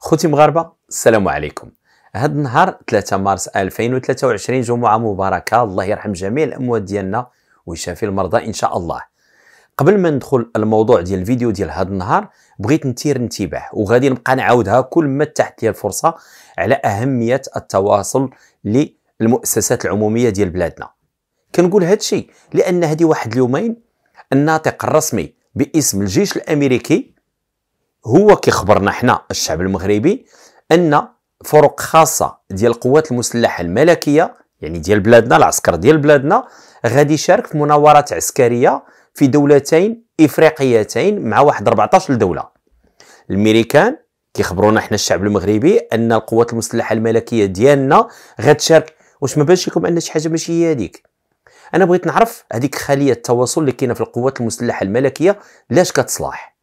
خوتي مغاربه السلام عليكم هاد النهار 3 مارس 2023 جمعه مباركه الله يرحم جميع الاموات ديالنا ويشافي المرضى ان شاء الله قبل ما ندخل الموضوع ديال الفيديو ديال هاد النهار بغيت نثير انتباه وغادي نبقى نعاودها كل ما تحت لي الفرصه على اهميه التواصل للمؤسسات العموميه ديال بلادنا كنقول هادشي لان هذه واحد اليومين الناطق الرسمي باسم الجيش الامريكي هو كيخبرنا حنا الشعب المغربي ان فرق خاصه ديال القوات المسلحه الملكيه يعني ديال بلادنا العسكر ديال بلادنا غادي يشارك في مناورات عسكريه في دولتين افريقيتين مع واحد 14 دوله الميريكان كيخبرونا حنا الشعب المغربي ان القوات المسلحه الملكيه ديالنا غتشارك واش ما بانش لكم ان شي حاجه ماشي هي هذيك انا بغيت نعرف هذيك خليه التواصل اللي كاينه في القوات المسلحه الملكيه لاش كتصلاح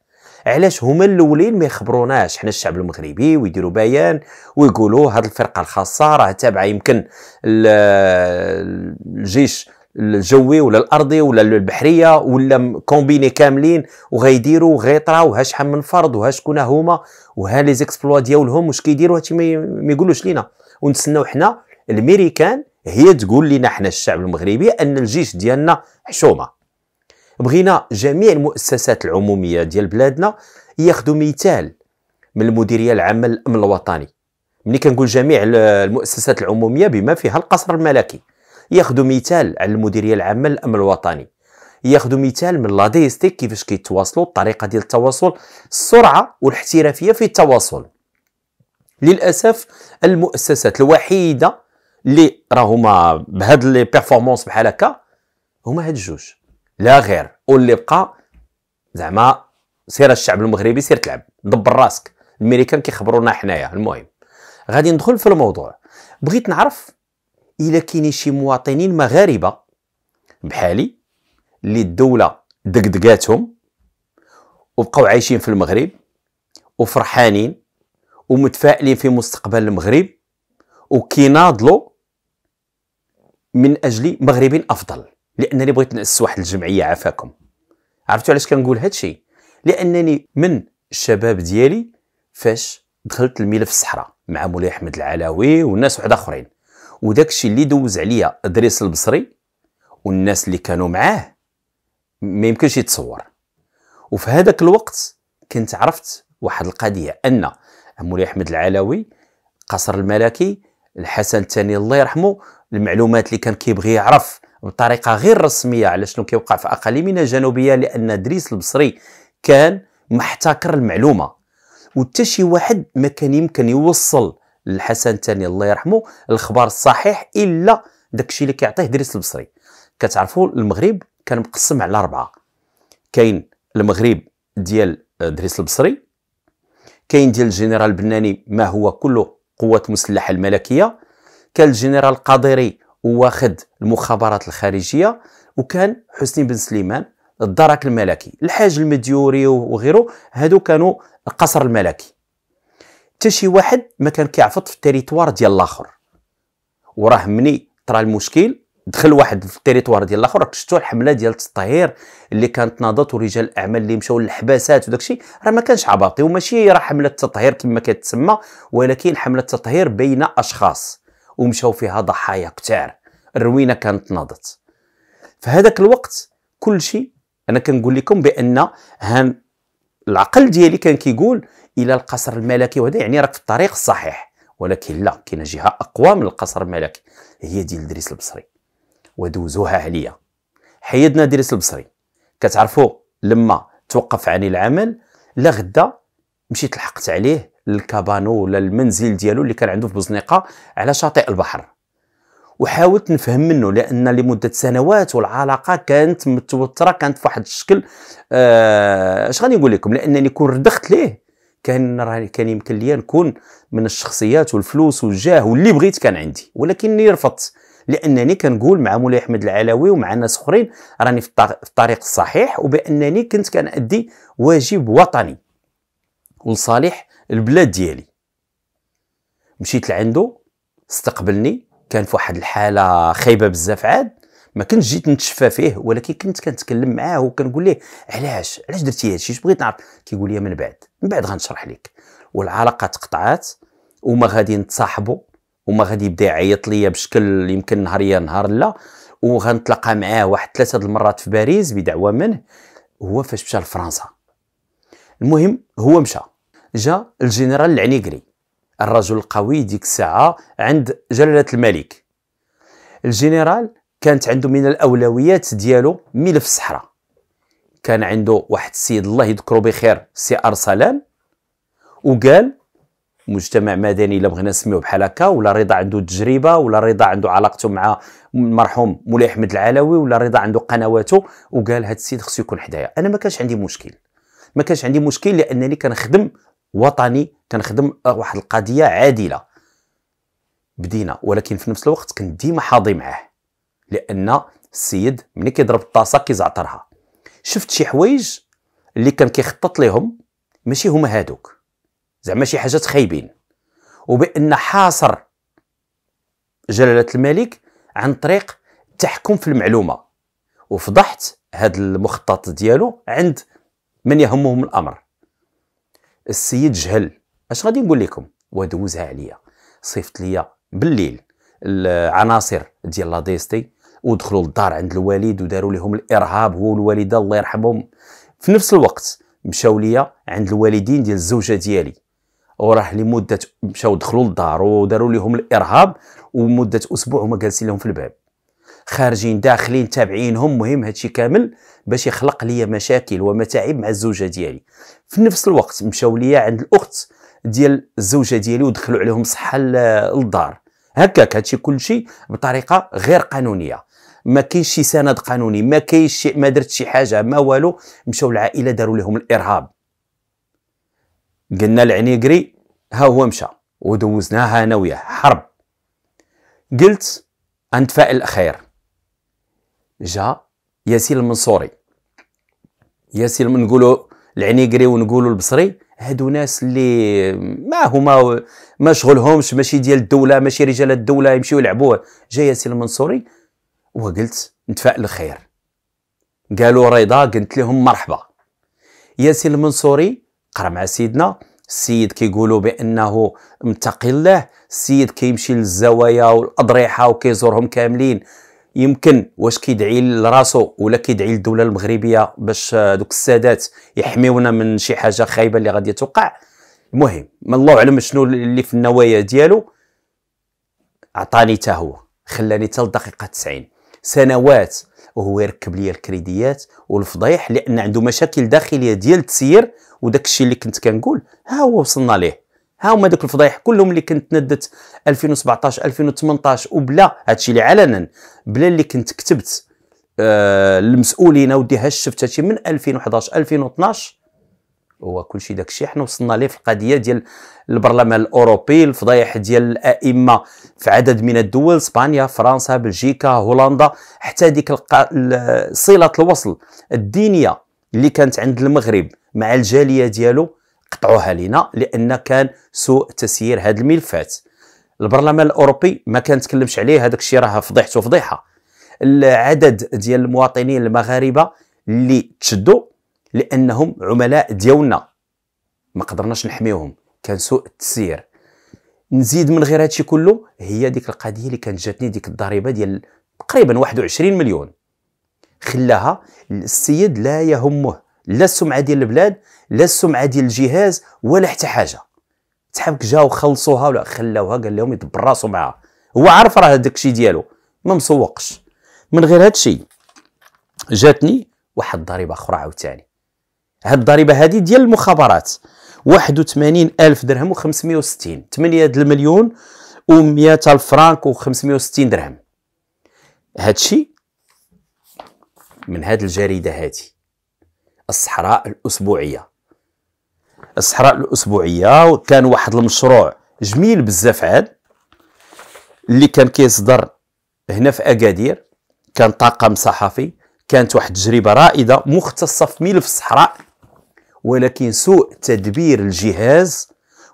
علاش هما الاولين ما يخبروناش حنا الشعب المغربي ويديروا بيان ويقولوا هذه الفرقه الخاصه راه تابعه يمكن الجيش الجوي ولا الارضي ولا البحريه ولا كومبيني كاملين وغيديروا وغيطراو ها شحال من فرد وها شكون هما وها لي زيكسبلوا ديالهم واش كيديروا هادشي ما يقولوش لينا ونتسناو حنا الميريكان هي تقول لنا حنا الشعب المغربي ان الجيش ديالنا حشومه بغينا جميع المؤسسات العموميه ديال بلادنا ياخذوا مثال من المديريه العامه للامن الوطني ملي كنقول جميع المؤسسات العموميه بما فيها القصر الملكي ياخذوا مثال على المديريه العامه للامن الوطني ياخذوا مثال من لاديستيك كيفاش كيتواصلوا الطريقه ديال التواصل السرعه والاحترافيه في التواصل للاسف المؤسسات الوحيده اللي راهما بهاد لي بيرفورمانس بحال هكا هما هاد الجوج لا غير واللي بقى زعما سير الشعب المغربي سير تلعب دبر راسك الميريكان كيخبرونا حنايا المهم غادي ندخل في الموضوع بغيت نعرف الا كاينين شي مواطنين مغاربه بحالي اللي الدوله دقدقاتهم وبقاو عايشين في المغرب وفرحانين ومتفائلين في مستقبل المغرب وكيناضلوا من اجل مغرب افضل لانني بغيت ناسس واحد الجمعيه عافاكم عرفتوا علاش كنقول هادشي لانني من الشباب ديالي فاش دخلت الملف الصحراء مع مولاي احمد العلاوي والناس واحد اخرين وداك الشيء اللي دوز عليا ادريس البصري والناس اللي كانوا معاه ما يمكنش يتصور وفي هذاك الوقت كنت عرفت واحد القضيه ان مولاي احمد العلاوي قصر الملكي الحسن الثاني الله يرحمه المعلومات اللي كان كيبغي يعرف بطريقه غير رسميه على شنو كيوقع في اقاليمنا الجنوبيه لان ادريس البصري كان محتكر المعلومه وحتى شي واحد ما كان يمكن يوصل للحسن الثاني الله يرحمه الخبر الصحيح الا داكشي اللي كيعطيه ادريس البصري كتعرفوا المغرب كان مقسم على اربعه كاين المغرب ديال ادريس البصري كاين ديال الجنرال بناني ما هو كله قوات مسلحه الملكيه كان الجنرال القادري واخد المخابرات الخارجيه وكان حسني بن سليمان الدرك الملكي الحاج المديوري وغيره هادو كانوا القصر الملكي حتى شي واحد ما كان كيعفط في التريتوار ديال الاخر وراه مني طرا المشكل دخل واحد في التريتوار ديال الاخر راك شفتوا الحمله ديال التطهير اللي كانت ناضت ورجال الاعمال اللي مشاو للحباسات وداك الشيء راه ما كانش عباطي وماشي راه حمله تطهير كما كتسمى ولكن حمله تطهير بين اشخاص ومشاو فيها ضحايا كثار الروينه كانت ناضت في هذاك الوقت كل شيء انا كنقول لكم بان هان العقل ديالي كان كيقول الى القصر الملكي وهذا يعني راك في الطريق الصحيح ولكن لا كاينه جهه اقوى من القصر الملكي هي ديال دريس البصري ودوزوها عليا حيدنا دريس البصري كتعرفوا لما توقف عن العمل لا غدا مشيت لحقت عليه للكابانو ولا المنزل ديالو اللي كان عنده في بوزنيقه على شاطئ البحر وحاولت نفهم منه لان لمده سنوات والعلاقه كانت متوتره كانت في واحد الشكل آه، اش آه غادي نقول لكم لانني كون ردخت ليه كان راني كان يمكن ليا نكون من الشخصيات والفلوس والجاه واللي بغيت كان عندي ولكني رفضت لانني كنقول مع مولاي احمد العلوي ومع ناس اخرين راني في الطريق الصحيح وبانني كنت كنادي واجب وطني ولصالح البلاد ديالي مشيت لعنده استقبلني كان في واحد الحاله خايبه بزاف عاد ما كنتش جيت نتشفى فيه ولكن كنت كنتكلم معاه وكنقول ليه علاش علاش درتي هادشي اش بغيت نعرف كيقول لي من بعد من بعد غنشرح لك والعلاقه تقطعات وما غادي نتصاحبوا وما غادي يبدا يعيط ليا بشكل يمكن نهار يا نهار لا وغنتلاقى معاه واحد ثلاثه المرات في باريس بدعوه منه هو فاش مشى لفرنسا المهم هو مشى جا الجنرال العنيقري الرجل القوي ديك الساعه عند جلاله الملك الجنرال كانت عنده من الاولويات ديالو ملف الصحراء كان عنده واحد السيد الله يذكره بخير سي ارسلان وقال مجتمع مدني لا بغينا نسميوه بحال هكا ولا رضا عنده تجربه ولا رضا عنده علاقته مع المرحوم مولاي احمد العلوي ولا رضا عنده قنواته وقال هذا السيد خصو يكون حدايا انا ما كانش عندي مشكل ما كانش عندي مشكل لانني كنخدم وطني كنخدم واحد القضيه عادله بدينا ولكن في نفس الوقت كنت ديما حاضي معاه لان السيد ملي كيضرب الطاسه كيزعطرها شفت شي حوايج اللي كان كيخطط ليهم ماشي هما هادوك زعما شي حاجات خايبين وبان حاصر جلاله الملك عن طريق التحكم في المعلومه وفضحت هذا المخطط ديالو عند من يهمهم الامر السيد جهل اش غادي نقول لكم ودوزها عليا صيفط ليا بالليل العناصر ديال لا ديستي ودخلوا للدار عند الوالد وداروا لهم الارهاب هو والوالده الله يرحمهم في نفس الوقت مشاو ليا عند الوالدين ديال الزوجه ديالي وراح لمده مشاو دخلوا للدار وداروا لهم الارهاب ومده اسبوع هما جالسين لهم في الباب خارجين داخلين تابعينهم مهم هادشي كامل باش يخلق ليا مشاكل ومتاعب مع الزوجه ديالي في نفس الوقت مشاو ليا عند الاخت ديال الزوجه ديالي ودخلوا عليهم صحه للدار هكاك هادشي كلشي بطريقه غير قانونيه ما كاينش شي سند قانوني ما كاينش ما درت شي حاجه ما والو مشاو العائله داروا لهم الارهاب قلنا العنيقري ها هو مشى ودوزناها انا وياه حرب قلت انتفائل الخير جا ياسين المنصوري ياسين نقولوا العنيقري ونقولوا البصري هادو ناس اللي ما هما ما شغلهمش ماشي ديال الدوله ماشي رجال الدوله يمشيو يلعبوا جا ياسين المنصوري وقلت نتفائل الخير قالوا رضا قلت لهم مرحبا ياسين المنصوري قرا مع سيدنا السيد كيقولوا بانه متقي الله السيد كيمشي للزوايا والاضرحه وكيزورهم كاملين يمكن واش كيدعي لراسو ولا كيدعي للدوله المغربيه باش دوك السادات يحميونا من شي حاجه خايبه اللي غادي توقع المهم ما الله اعلم شنو اللي في النوايا ديالو عطاني حتى هو خلاني حتى الدقيقه 90 سنوات وهو يركب لي الكريديات والفضايح لان عنده مشاكل داخليه ديال التسيير وداك الشيء اللي كنت كنقول ها هو وصلنا ليه ها هما دوك الفضايح كلهم اللي كنت ندت 2017 2018 وبلا هادشي اللي علنا بلا اللي كنت كتبت آه المسؤولين ودي الشفت هادشي من 2011 2012 هو كلشي داكشي حنا وصلنا ليه في القضيه ديال البرلمان الاوروبي الفضايح ديال الائمه في عدد من الدول اسبانيا فرنسا بلجيكا هولندا حتى ديك الق... صله الوصل الدينيه اللي كانت عند المغرب مع الجاليه ديالو قطعوها لنا لان كان سوء تسيير هذه الملفات البرلمان الاوروبي ما كنتكلمش عليه هذاك الشيء راه فضيحته فضيحه العدد ديال المواطنين المغاربه اللي تشدوا لانهم عملاء ديالنا ما قدرناش نحميهم كان سوء التسيير نزيد من غير هادشي كله هي ديك القضيه اللي كانت جاتني ديك الضريبه ديال تقريبا 21 مليون خلاها السيد لا يهمه لا السمعه ديال البلاد لا السمعه ديال الجهاز ولا حتى حاجه تحبك جاو خلصوها ولا خلاوها قال لهم يدبر راسو معاها هو عارف راه داكشي ديالو ما مسوقش من غير هادشي الشيء جاتني واحد الضريبه اخرى عاوتاني هاد الضريبه هادي ديال المخابرات 81000 الف درهم و560 8 المليون و100 الف فرانك و560 درهم هادشي من هاد الجريده هادي الصحراء الأسبوعية الصحراء الأسبوعية كان واحد المشروع جميل بزاف عاد اللي كان كيصدر هنا في أكادير كان طاقم صحفي كانت واحد التجربة رائدة مختصة في ملف الصحراء ولكن سوء تدبير الجهاز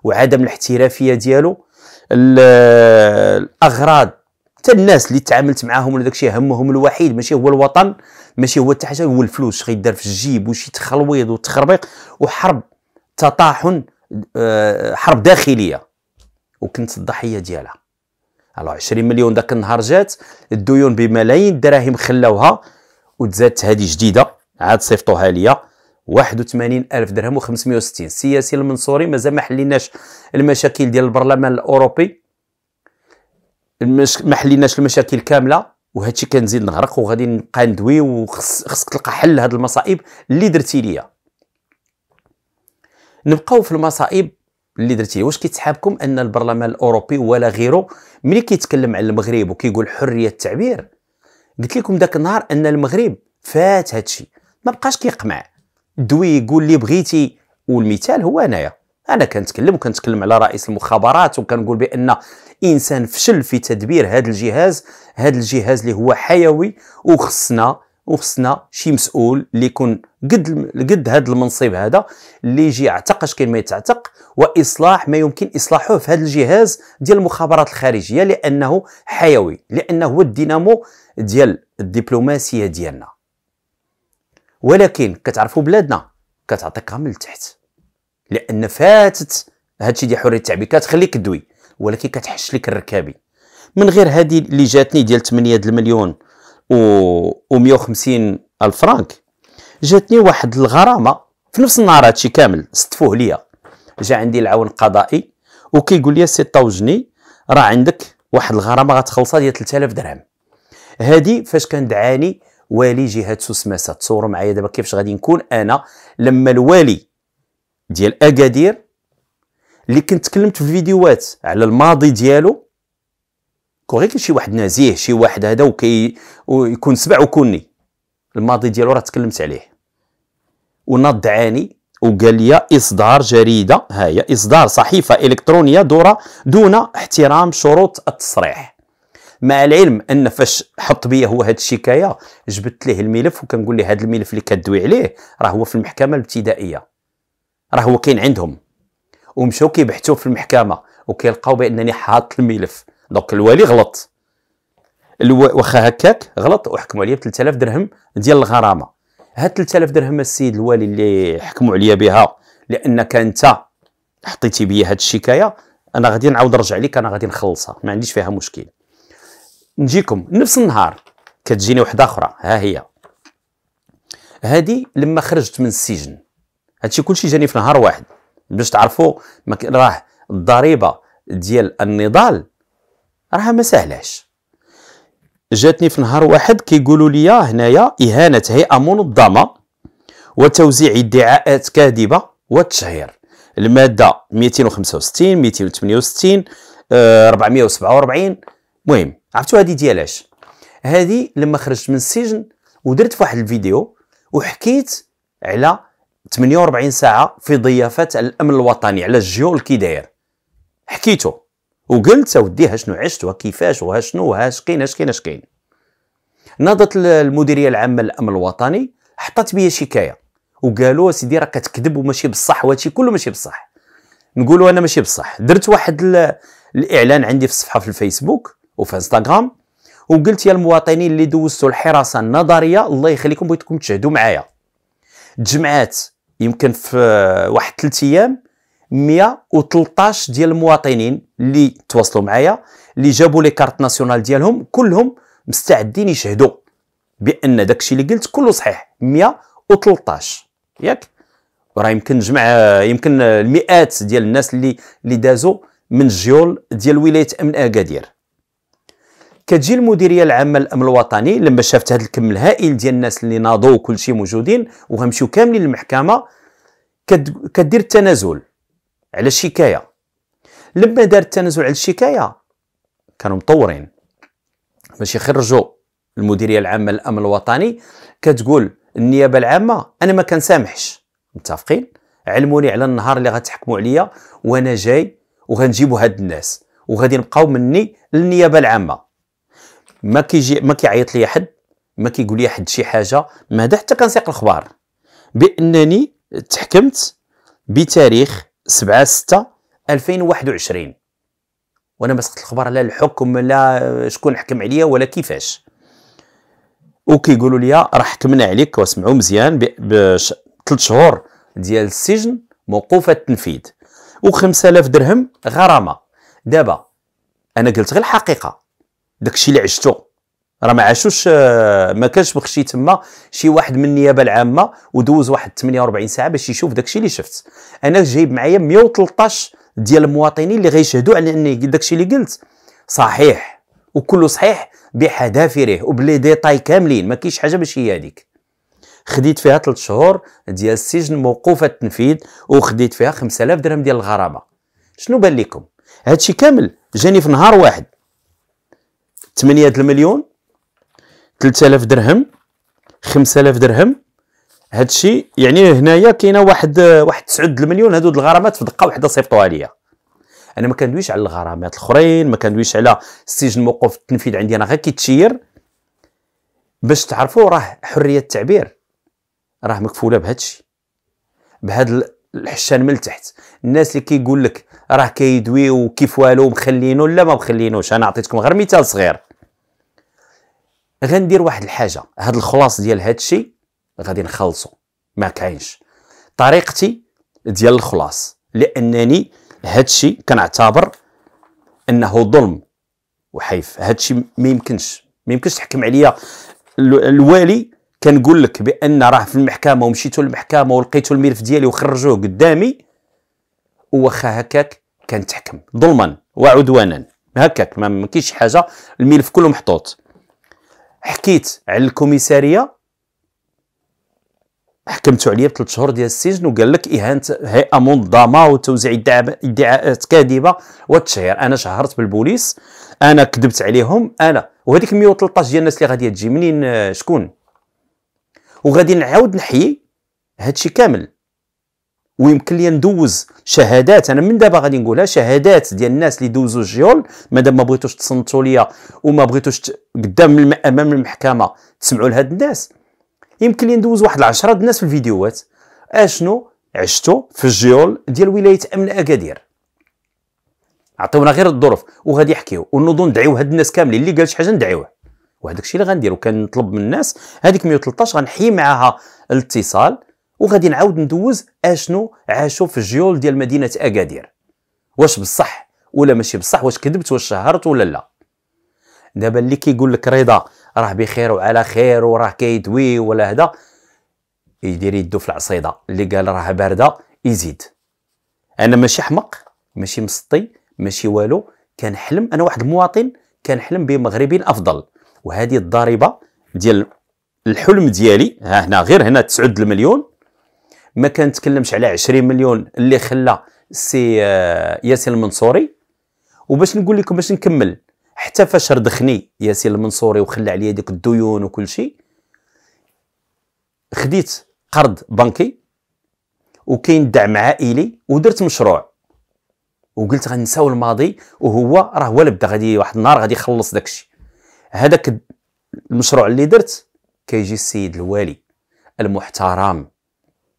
وعدم الاحترافية ديالو الأغراض حتى الناس اللي تعاملت معاهم ولا داكشي همهم الوحيد ماشي هو الوطن ماشي هو حتى حاجه هو الفلوس غيدار في الجيب وشي تخلويض وتخربيق وحرب تطاحن آه، حرب داخليه وكنت الضحيه ديالها الو 20 مليون داك النهار جات الديون بملايين الدراهم خلاوها وتزادت هذه جديده عاد صيفطوها ليا 81 الف درهم و560 السياسي المنصوري مازال ما حليناش المشاكل ديال البرلمان الاوروبي ما حليناش المشاكل كامله وهادشي كنزيد نغرق وغادي نبقى ندوي وخصك تلقى حل لهاد المصائب اللي درتي ليا نبقاو في المصائب اللي درتي واش كيتسحابكم ان البرلمان الاوروبي ولا غيره ملي كيتكلم على المغرب وكيقول حريه التعبير قلت لكم ذاك النهار ان المغرب فات هادشي ما بقاش كيقمع دوي قول لي بغيتي والمثال هو انايا انا كنتكلم وكنتكلم على رئيس المخابرات وكنقول بان انسان فشل في تدبير هذا الجهاز هذا الجهاز اللي هو حيوي وخصنا وخصنا شي مسؤول اللي يكون قد قد هذا المنصب هذا اللي يجي يعتق اش كاين ما يتعتق واصلاح ما يمكن اصلاحه في هذا الجهاز ديال المخابرات الخارجيه لانه حيوي لانه هو الدينامو ديال الدبلوماسيه ديالنا ولكن كتعرفوا بلادنا كتعطيكها من تحت لان فاتت هادشي ديال حريه التعبير كتخليك دوي ولكن كتحش لك الركابي من غير هذه اللي جاتني ديال 8 المليون و 150 الف فرانك جاتني واحد الغرامه في نفس النهار هادشي كامل صدفوه ليا جا عندي العون القضائي وكيقول لي سي طوجني راه عندك واحد الغرامه غتخلصها ديال 3000 درهم هادي فاش كان دعاني والي جهه سوسماسه تصوروا معايا دابا كيفاش غادي نكون انا لما الوالي ديال اكادير اللي كنت تكلمت في الفيديوهات على الماضي ديالو كون غير شي واحد نزيه شي واحد هذا وكي ويكون سبع وكوني الماضي ديالو راه تكلمت عليه وناض عاني وقال لي اصدار جريده ها هي اصدار صحيفه الكترونيه دورة دون احترام شروط التصريح مع العلم ان فاش حط بيا هو هاد الشكايه جبت ليه الملف وكنقول ليه هاد الملف اللي كدوي عليه راه هو في المحكمه الابتدائيه راه هو كاين عندهم ومشاو كيبحثوا في المحكمه وكيلقاو بانني حاط الملف دونك الوالي غلط الو... واخا هكاك غلط وحكموا عليا ب 3000 درهم ديال الغرامه هاد 3000 درهم السيد الوالي اللي حكموا عليا بها لانك انت حطيتي بيا هاد الشكايه انا غادي نعاود نرجع لك انا غادي نخلصها ما عنديش فيها مشكل نجيكم نفس النهار كتجيني وحده اخرى ها هي هادي لما خرجت من السجن هادشي كلشي جاني في نهار واحد باش تعرفوا راه الضريبه ديال النضال راها ما سهلاش جاتني في نهار واحد كيقولوا لي هنايا اهانه هيئه منظمه وتوزيع ادعاءات كاذبه والتشهير الماده 265 268 447 المهم عرفتوا هذه ديالاش هذه لما خرجت من السجن ودرت في واحد الفيديو وحكيت على 48 ساعه في ضيافه الامن الوطني على الجيول كي داير حكيتو وقلت اودي ها شنو عشت وكيفاش وها شنو ها شكين اش كاين اش كاين نضت المديريه العامه للامن الوطني حطت بيا شكايه وقالوا سيدي راه كتكذب وماشي بصح وهادشي كله ماشي بصح نقولوا انا ماشي بصح درت واحد الاعلان عندي في الصفحه في الفيسبوك وفي انستغرام وقلت يا المواطنين اللي دوزتوا الحراسه النظريه الله يخليكم بغيتكم تشهدوا معايا تجمعات يمكن في واحد ثلاث ايام 113 ديال المواطنين اللي تواصلوا معايا اللي جابوا لي كارت ناسيونال ديالهم كلهم مستعدين يشهدوا بان داكشي اللي قلت كله صحيح 113 ياك راه يمكن جمع يمكن المئات ديال الناس اللي اللي دازوا من جيول ديال ولايه امن اكادير كتجي المديريه العامه للامن الوطني لما شافت هذا الكم الهائل ديال الناس اللي ناضوا وكل شيء موجودين وغنمشيو كاملين للمحكمه كدير التنازل على الشكايه لما دار التنازل على الشكايه كانوا مطورين باش يخرجوا المديريه العامه للامن الوطني كتقول النيابه العامه انا ما كنسامحش متفقين علموني على النهار اللي غتحكموا عليا وانا جاي وغنجيبوا هاد الناس وغادي نبقاو مني للنيابه العامه ما كيجي ما كيعيط لي حد ما كيقول لي حد شي حاجه ما هذا حتى كنسيق الاخبار بانني تحكمت بتاريخ 7 6 2021 وانا ما سقت الاخبار لا الحكم لا شكون حكم عليا ولا كيفاش وكيقولوا لي راه حكمنا عليك واسمعوا مزيان 3 شهور ديال السجن موقوفه التنفيذ و5000 درهم غرامه دابا انا قلت غير الحقيقه داكشي اللي عشتو راه ما عاشوش آه، ما كانش بخشي تما شي واحد من النيابه العامه ودوز واحد 48 ساعه باش يشوف داكشي اللي شفت انا جايب معايا 113 ديال المواطنين اللي غيشهدوا على ان داكشي اللي قلت صحيح وكله صحيح بحذافيره وبلي ديتاي كاملين ما كاينش حاجه باش هي هذيك خديت فيها 3 شهور ديال السجن موقوف التنفيذ وخديت فيها 5000 درهم ديال الغرامه شنو بان لكم هادشي كامل جاني في نهار واحد 8 المليون 3000 درهم 5000 درهم هادشي يعني هنايا كاينه واحد واحد 9 المليون هادو الغرامات في دقه واحده صيفطوها ليا انا ما كندويش على الغرامات الاخرين ما كندويش على السجن موقف التنفيذ عندي انا غير كيتشير باش تعرفوا راه حريه التعبير راه مكفوله بهادشي بهاد الحشان من تحت الناس اللي كيقول لك راه كيدوي وكيف والو مخلينو لا ما مخلينوش انا عطيتكم غير مثال صغير غندير واحد الحاجه هاد الخلاص ديال هاد الشيء غادي نخلصو ما كاينش طريقتي ديال الخلاص لانني هاد الشيء كنعتبر انه ظلم وحيف هاد الشيء ما يمكنش ما يمكنش تحكم عليا الوالي كنقول لك بان راه في المحكمه ومشيتو للمحكمه ولقيتو الملف ديالي وخرجوه قدامي وخا هكاك كانت تحكم ظلما وعدوانا هكاك ما كاينش شي حاجه الملف كله محطوط حكيت على الكوميساريه حكمتو عليا بثلاث شهور ديال السجن وقال لك اهانه إيه، هيئه منظمه وتوزيع ادعاءات كاذبه والتشهير انا شهرت بالبوليس انا كذبت عليهم انا وهذيك 113 ديال الناس اللي غادي تجي منين آه، شكون وغادي نعاود نحيي هادشي كامل ويمكن لي ندوز شهادات انا من دابا غادي نقولها شهادات ديال الناس اللي دوزوا الجيول مادام ما بغيتوش تصنتوا ليا وما بغيتوش قدام الم... امام المحكمه تسمعوا لهاد الناس يمكن لي ندوز واحد 10 الناس في الفيديوهات اشنو عشتوا في الجيول ديال ولايه امن اكادير عطيونا غير الظروف وغادي يحكيو ونوضوا ندعيو هاد الناس كاملين اللي قال شي حاجه ندعيوه وهذاك الشيء اللي غنديرو كنطلب من الناس هذيك 113 غنحيي معاها الاتصال وغادي نعاود ندوز اشنو عاشوا في الجيول ديال مدينه اكادير واش بصح ولا ماشي بصح واش كذبت واش شهرت ولا لا دابا اللي كيقول لك رضا راه بخير وعلى خير وراه كيدوي ولا هذا يدير يدو في العصيده اللي قال راه بارده يزيد انا ماشي حمق ماشي مسطي ماشي والو كنحلم انا واحد المواطن كنحلم بمغربي افضل وهذه الضريبه ديال الحلم ديالي ها هنا غير هنا 9 المليون ما كنتكلمش على 20 مليون اللي خلى سي آه، ياسين المنصوري وباش نقول لكم باش نكمل حتى فاش ردخني ياسين المنصوري وخلى عليا ديك الديون وكل شيء خديت قرض بنكي وكاين دعم عائلي ودرت مشروع وقلت غنساو الماضي وهو راه هو اللي بدا غادي واحد النهار غادي يخلص داكشي هذاك المشروع اللي درت كيجي السيد الوالي المحترم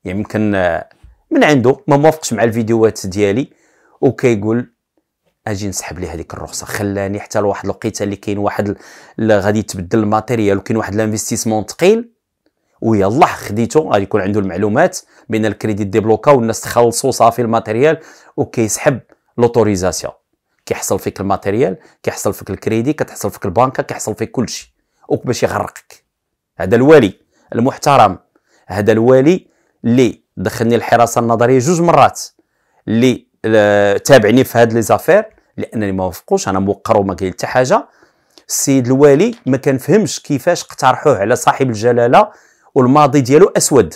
يمكن آه، من عنده ما موافقش مع الفيديوهات ديالي وكيقول اجي نسحب لي هذيك الرخصه خلاني حتى لواحد الوقيته اللي كاين واحد غادي تبدل الماتيريال وكاين واحد الانفستيسمون ثقيل ويلا خديته غادي يكون عنده المعلومات بان الكريديت ديبلوكا والناس تخلصوا صافي الماتيريال وكيسحب لوتوريزاسيون كيحصل فيك الماتيريال كيحصل فيك الكريدي كتحصل فيك البنكه كيحصل فيك كلشي وباش يغرقك هذا الوالي المحترم هذا الوالي اللي دخلني الحراسه النظريه جوج مرات اللي آه، تابعني في هاد لي زافير لانني ما وافقوش انا موقر وما كاين حتى حاجه السيد الوالي ما كنفهمش كيفاش اقترحوه على صاحب الجلاله والماضي ديالو اسود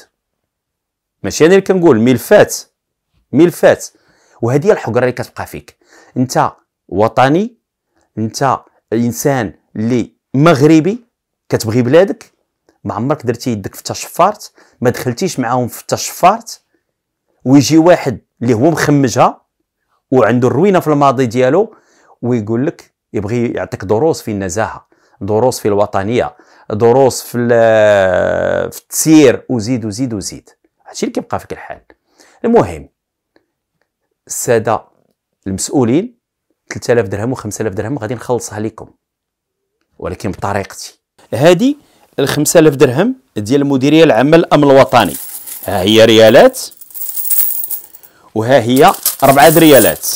ماشي انا اللي كنقول ملفات ملفات وهذه الحقره اللي كتبقى فيك انت وطني انت انسان اللي مغربي كتبغي بلادك ما عمرك درتي يدك في التشفارت ما دخلتيش معاهم في التشفارت ويجي واحد اللي هو مخمجها وعنده الروينه في الماضي ديالو ويقول لك يبغي يعطيك دروس في النزاهه دروس في الوطنيه دروس في في التسيير وزيد وزيد وزيد هادشي اللي كيبقى فيك الحال المهم الساده المسؤولين 3000 درهم و5000 درهم غادي نخلصها لكم ولكن بطريقتي هذه ال 5000 درهم ديال المديريه العامه للامن الوطني ها هي ريالات وها هي 4 ريالات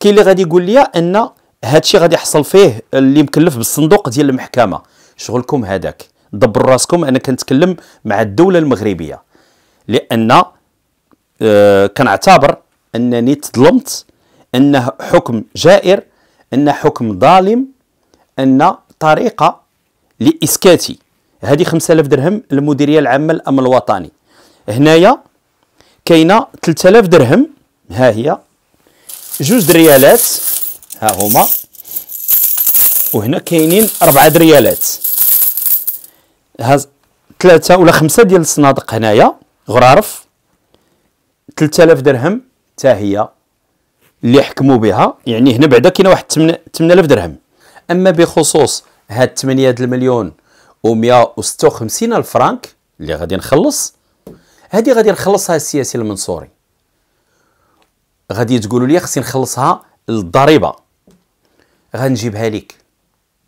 كاين اللي غادي يقول لي ان هادشي غادي يحصل فيه اللي مكلف بالصندوق ديال المحكمه شغلكم هذاك دبر راسكم انا كنتكلم مع الدوله المغربيه لان آه كنعتبر انني تظلمت انه حكم جائر ان حكم ظالم ان طريقه لاسكاتي هذه 5000 درهم المديريه العامه للامن الوطني هنايا كاينه 3000 درهم ها هي جوج ريالات ها هما وهنا كاينين أربعة ريالات هاز ثلاثة ولا خمسة ديال الصنادق هنايا غرارف 3000 درهم حتى هي اللي حكموا بها يعني هنا بعدا كاينه واحد 8000 درهم اما بخصوص هاد 8 المليون و156 الفرنك اللي غادي نخلص هادي غادي نخلصها السياسي المنصوري غادي تقولوا لي خصني نخلصها للضريبه غنجيبها لك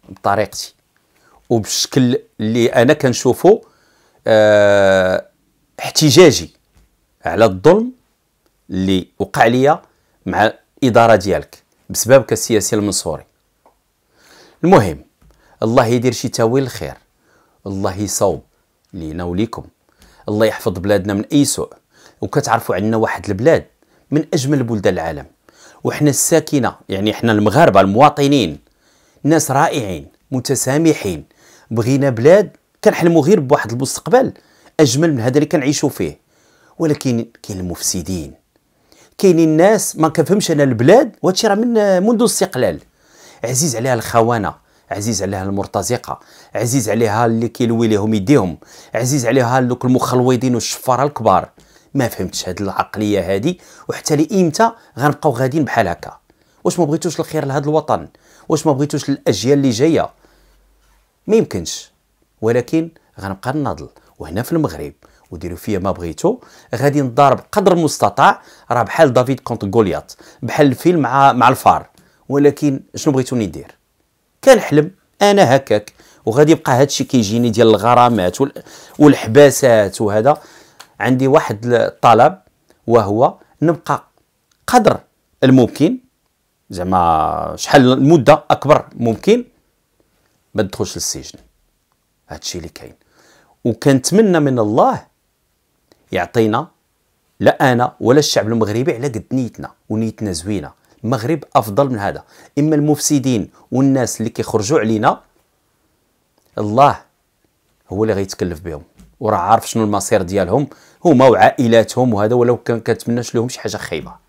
بطريقتي وبالشكل اللي انا كنشوفه أه احتجاجي على الظلم اللي وقع ليا مع الاداره ديالك بسببك السياسي المنصوري المهم الله يدير شي تاويل الخير الله يصوب لينا وليكم الله يحفظ بلادنا من اي سوء وكتعرفوا عندنا واحد البلاد من اجمل بلدان العالم وحنا الساكنه يعني حنا المغاربه المواطنين ناس رائعين متسامحين بغينا بلاد كنحلموا غير بواحد المستقبل اجمل من هذا اللي كنعيشوا فيه ولكن كاين المفسدين كاينين الناس ما كنفهمش انا البلاد وهادشي راه من منذ الاستقلال عزيز عليها الخونه عزيز عليها المرتزقه عزيز عليها اللي كيلوي لهم يديهم عزيز عليها دوك المخلويدين والشفاره الكبار ما فهمتش هاد العقليه هادي وحتى لامتى غنبقاو غاديين بحال هكا واش ما بغيتوش الخير لهذا الوطن واش ما بغيتوش للأجيال اللي جايه ما يمكنش ولكن غنبقى نضل وهنا في المغرب وديروا فيا ما بغيتو غادي نضارب قدر المستطاع راه بحال دافيد كونت غوليات بحال الفيلم مع مع الفار ولكن شنو بغيتوني ندير كنحلم انا هكاك وغادي يبقى هذا الشيء كيجيني ديال الغرامات والحباسات وهذا عندي واحد الطلب وهو نبقى قدر الممكن زعما شحال المده اكبر ممكن ما تدخلش للسجن هذا الشيء اللي كاين وكنتمنى من الله يعطينا لا انا ولا الشعب المغربي على قد نيتنا ونيتنا زوينه المغرب افضل من هذا اما المفسدين والناس اللي كيخرجوا علينا الله هو اللي غيتكلف بهم وراه عارف شنو المصير ديالهم هما وعائلاتهم وهذا ولو كان كنتمناش لهم شي حاجه خايبه